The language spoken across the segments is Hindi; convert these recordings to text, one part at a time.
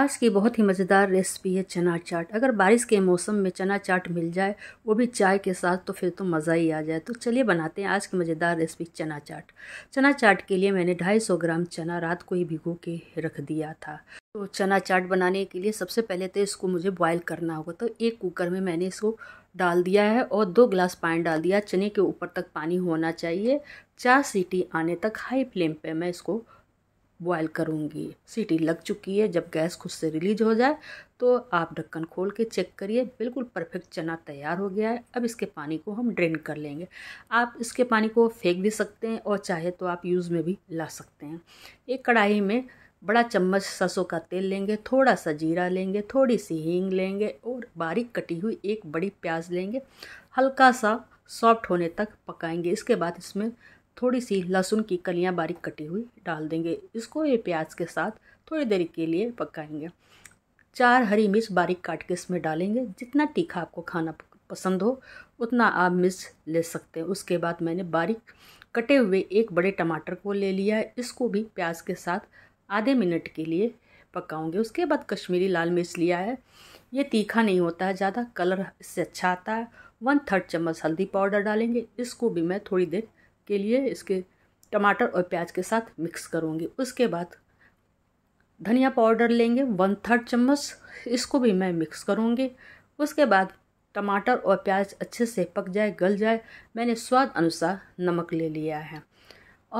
आज की बहुत ही मज़ेदार रेसिपी है चना चाट अगर बारिश के मौसम में चना चाट मिल जाए वो भी चाय के साथ तो फिर तो मज़ा ही आ जाए तो चलिए बनाते हैं आज की मज़ेदार रेसिपी चना चाट चना चाट के लिए मैंने 250 ग्राम चना रात को ही भिगो के रख दिया था तो चना चाट बनाने के लिए सबसे पहले तो इसको मुझे बॉयल करना होगा तो एक कुकर में मैंने इसको डाल दिया है और दो गिलास पानी डाल दिया चने के ऊपर तक पानी होना चाहिए चार सीटी आने तक हाई फ्लेम पर मैं इसको बॉयल करूँगी सीटी लग चुकी है जब गैस खुद से रिलीज हो जाए तो आप ढक्कन खोल के चेक करिए बिल्कुल परफेक्ट चना तैयार हो गया है अब इसके पानी को हम ड्रेन कर लेंगे आप इसके पानी को फेंक भी सकते हैं और चाहे तो आप यूज़ में भी ला सकते हैं एक कढ़ाई में बड़ा चम्मच सरसों का तेल लेंगे थोड़ा सा जीरा लेंगे थोड़ी सी हींग लेंगे और बारीक कटी हुई एक बड़ी प्याज लेंगे हल्का सा सॉफ्ट होने तक पकाएंगे इसके बाद इसमें थोड़ी सी लहसुन की कलियाँ बारीक कटी हुई डाल देंगे इसको ये प्याज के साथ थोड़ी देर के लिए पकाएंगे चार हरी मिर्च बारीक काट के इसमें डालेंगे जितना तीखा आपको खाना पसंद हो उतना आप मिर्च ले सकते हैं उसके बाद मैंने बारीक कटे हुए एक बड़े टमाटर को ले लिया है इसको भी प्याज के साथ आधे मिनट के लिए पकाऊंगे उसके बाद कश्मीरी लाल मिर्च लिया है ये तीखा नहीं होता है ज़्यादा कलर इससे अच्छा आता है वन थर्ड चम्मच हल्दी पाउडर डालेंगे इसको भी मैं थोड़ी देर के लिए इसके टमाटर और प्याज के साथ मिक्स करूँगी उसके बाद धनिया पाउडर लेंगे वन थर्ड चम्मच इसको भी मैं मिक्स करूँगी उसके बाद टमाटर और प्याज अच्छे से पक जाए गल जाए मैंने स्वाद अनुसार नमक ले लिया है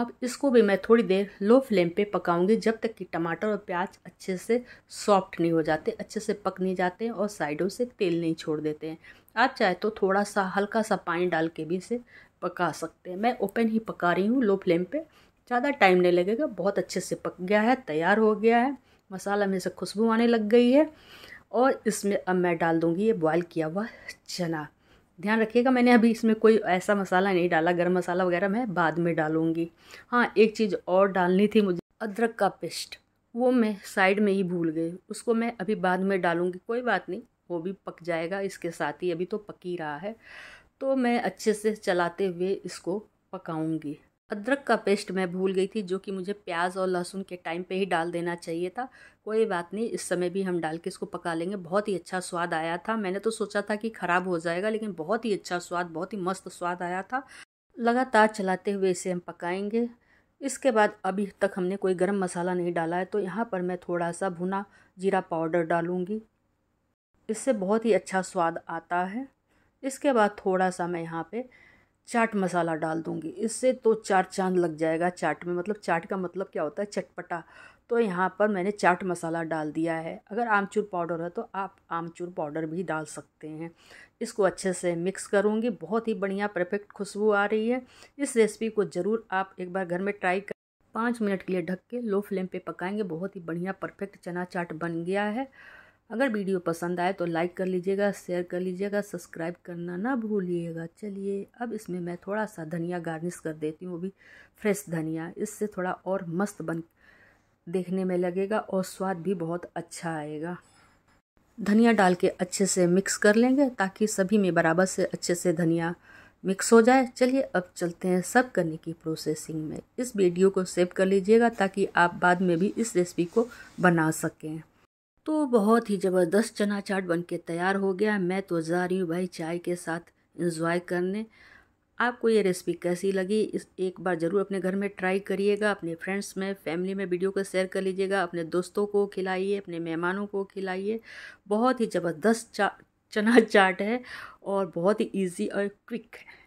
अब इसको भी मैं थोड़ी देर लो फ्लेम पे पकाऊंगी जब तक कि टमाटर और प्याज अच्छे से सॉफ्ट नहीं हो जाते अच्छे से पक नहीं जाते और साइडों से तेल नहीं छोड़ देते हैं आप चाहे तो थोड़ा सा हल्का सा पानी डाल के भी इसे पका सकते हैं मैं ओपन ही पका रही हूँ लो फ्लेम पे ज़्यादा टाइम नहीं लगेगा बहुत अच्छे से पक गया है तैयार हो गया है मसाला में से खुशबू आने लग गई है और इसमें अब मैं डाल दूँगी ये बॉयल किया हुआ चना ध्यान रखिएगा मैंने अभी इसमें कोई ऐसा मसाला नहीं डाला गर्म मसाला वगैरह मैं बाद में डालूँगी हाँ एक चीज़ और डालनी थी मुझे अदरक का पेस्ट वो मैं साइड में ही भूल गई उसको मैं अभी बाद में डालूँगी कोई बात नहीं वो भी पक जाएगा इसके साथ ही अभी तो पक ही रहा है तो मैं अच्छे से चलाते हुए इसको पकाऊंगी अदरक का पेस्ट मैं भूल गई थी जो कि मुझे प्याज और लहसुन के टाइम पे ही डाल देना चाहिए था कोई बात नहीं इस समय भी हम डाल के इसको पका लेंगे बहुत ही अच्छा स्वाद आया था मैंने तो सोचा था कि ख़राब हो जाएगा लेकिन बहुत ही अच्छा स्वाद बहुत ही मस्त स्वाद आया था लगातार चलाते हुए इसे हम पकाएंगे इसके बाद अभी तक हमने कोई गर्म मसाला नहीं डाला है तो यहाँ पर मैं थोड़ा सा भुना जीरा पाउडर डालूँगी इससे बहुत ही अच्छा स्वाद आता है इसके बाद थोड़ा सा मैं यहाँ पे चाट मसाला डाल दूँगी इससे तो चार चांद लग जाएगा चाट में मतलब चाट का मतलब क्या होता है चटपटा तो यहाँ पर मैंने चाट मसाला डाल दिया है अगर आमचूर पाउडर है तो आप आमचूर पाउडर भी डाल सकते हैं इसको अच्छे से मिक्स करूँगी बहुत ही बढ़िया परफेक्ट खुशबू आ रही है इस रेसिपी को ज़रूर आप एक बार घर में ट्राई कर पाँच मिनट के लिए ढक के लो फ्लेम पे पकाएंगे बहुत ही बढ़िया परफेक्ट चना चाट बन गया है अगर वीडियो पसंद आए तो लाइक कर लीजिएगा शेयर कर लीजिएगा सब्सक्राइब करना ना भूलिएगा चलिए अब इसमें मैं थोड़ा सा धनिया गार्निश कर देती हूँ वो भी फ्रेश धनिया इससे थोड़ा और मस्त बन देखने में लगेगा और स्वाद भी बहुत अच्छा आएगा धनिया डाल के अच्छे से मिक्स कर लेंगे ताकि सभी में बराबर से अच्छे से धनिया मिक्स हो जाए चलिए अब चलते हैं सब करने की प्रोसेसिंग में इस वीडियो को सेव कर लीजिएगा ताकि आप बाद में भी इस रेसिपी को बना सकें तो बहुत ही ज़बरदस्त चना चाट बन के तैयार हो गया मैं तो जा रही हूँ भाई चाय के साथ इंजॉय करने आपको ये रेसिपी कैसी लगी इस एक बार ज़रूर अपने घर में ट्राई करिएगा अपने फ्रेंड्स में फैमिली में वीडियो को शेयर कर लीजिएगा अपने दोस्तों को खिलाइए अपने मेहमानों को खिलाइए बहुत ही ज़बरदस्त चा चना चाट है और बहुत ही ईजी और क्विक है